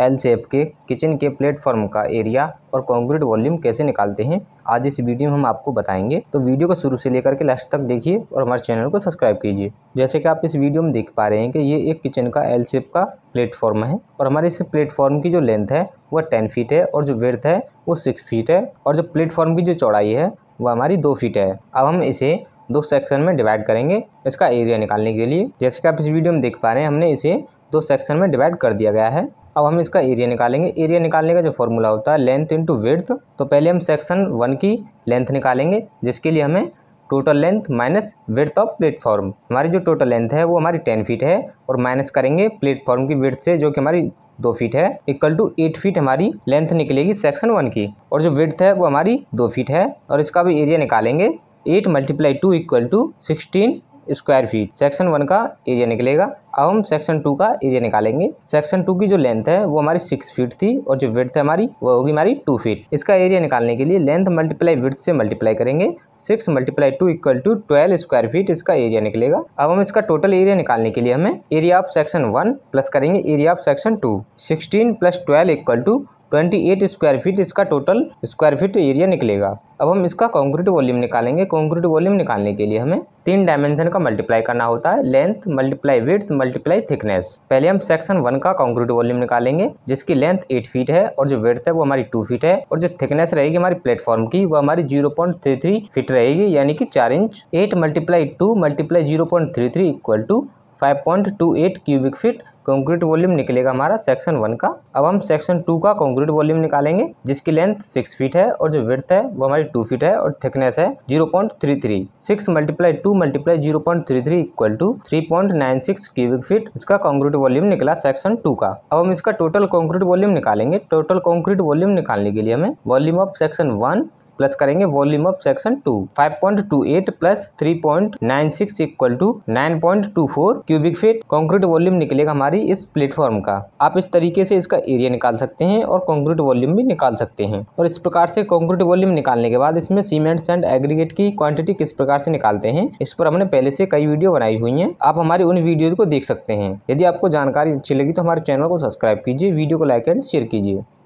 L सेप के kitchen के platform का एरिया और कंक्रीट वॉल्यूम कैसे निकालते हैं आज इस वीडियो में हम आपको बताएंगे तो वीडियो को शुरू से लेकर के लास्ट तक देखिए और हमारे चैनल को सब्सक्राइब कीजिए जैसे कि आप इस वीडियो में देख पा रहे हैं कि ये एक किचन का एल सेप का प्लेटफॉर्म है और हमारे इस प्लेटफॉर्म की जो लेंथ है वह टेन फीट है और जो वर्थ है वो सिक्स फीट है और जो प्लेटफॉर्म की जो चौड़ाई है वह हमारी दो फीट है अब हम इसे दो सेक्शन में डिवाइड करेंगे इसका एरिया निकालने के लिए जैसे कि आप इस वीडियो में देख पा रहे हैं हमने इसे दो सेक्शन में डिवाइड कर दिया गया है अब हम इसका एरिया निकालेंगे एरिया निकालने का जो फॉर्मूला होता है लेंथ इंटू विड्थ तो पहले हम सेक्शन वन की लेंथ निकालेंगे जिसके लिए हमें total length minus width of platform हमारी जो टोटल लेंथ है वो हमारी टेन फीट है और माइनस करेंगे प्लेटफॉर्म की विड्थ से जो कि हमारी दो फीट है इक्वल टू एट फीट हमारी लेंथ निकलेगी सेक्शन वन की और जो विड्थ है वो हमारी दो फीट है और इसका भी एरिया निकालेंगे eight multiply two equal to sixteen square feet section one का एरिया निकलेगा अब हम सेक्शन टू का एरिया निकालेंगे सेक्शन टू की जो लेंथ है वो हमारी सिक्स फीट थी और जो विर्थ है हमारी वो होगी हमारी टू फीट इसका एरिया निकालने के लिए लेंथ मल्टीप्लाई विर्थ से मल्टीप्लाई करेंगे six multiply two equal to twelve square feet इसका एरिया निकलेगा अब हम इसका टोटल एरिया निकालने के लिए हमें area of section one plus करेंगे area of section two sixteen plus twelve equal to twenty eight square feet इसका टोटल स्क्वायर फीट एरिया निकलेगा अब हम इसका कॉन्क्रीट वॉल्यूम निकालेंगे कॉन्क्रीट वॉल्यूम निकालने के लिए हमें तीन डायमेंशन का मल्टीप्लाई करना होता है length multiply with multiply thickness पहले हम सेक्शन वन का कॉन्क्रीट वॉल्यूम निकालेंगे जिसकी लेंथ एट फीट है और जो वेथ है वो हमारी टू फीट है और जो थिकनेस रहेगी हमारी प्लेटफॉर्म की वो हमारी zero point three three feet रहेगी यानी कि चार इंच eight multiply two multiply zero point three three equal to five point two eight cubic feet concrete volume निकलेगा हमारा सेक्शन वन का अब हम सेक्शन टू का कंक्रीट वॉल्यूम निकालेंगे जिसकी लेंथ सिक्स फीट है और जो विर्थ है वो हमारी टू फीट है और थिकनेस है zero point three three six multiply two multiply zero point three three equal to three point nine six cubic feet इसका कॉन्क्रीट वॉल्यूम निकला सेक्शन टू का अब हम इसका टोटल कॉन्क्रीट वॉल्यूम निकालेंगे टोटल कॉन्क्रीट वॉल्यूम निकालने के लिए हमें volume of section one plus करेंगे volume of section two five point two eight plus three point nine six equal to nine point two four cubic feet concrete volume निकलेगा हमारी इस platform का आप इस तरीके से इसका एरिया निकाल सकते हैं और कॉन्क्रीट वॉल्यूम भी निकाल सकते हैं और इस प्रकार से कॉन्क्रीट वॉल्यूम निकालने के बाद इसमें सीमेंट एंड एग्रीगेट की क्वांटिटी किस प्रकार से निकालते हैं इस पर हमने पहले से कई वीडियो बनाई हुई है आप हमारी उन वीडियो को देख सकते हैं यदि आपको जानकारी अच्छी लगी तो हमारे चैनल को सब्सक्राइब कीजिए वीडियो को लाइक एंड शेयर कीजिए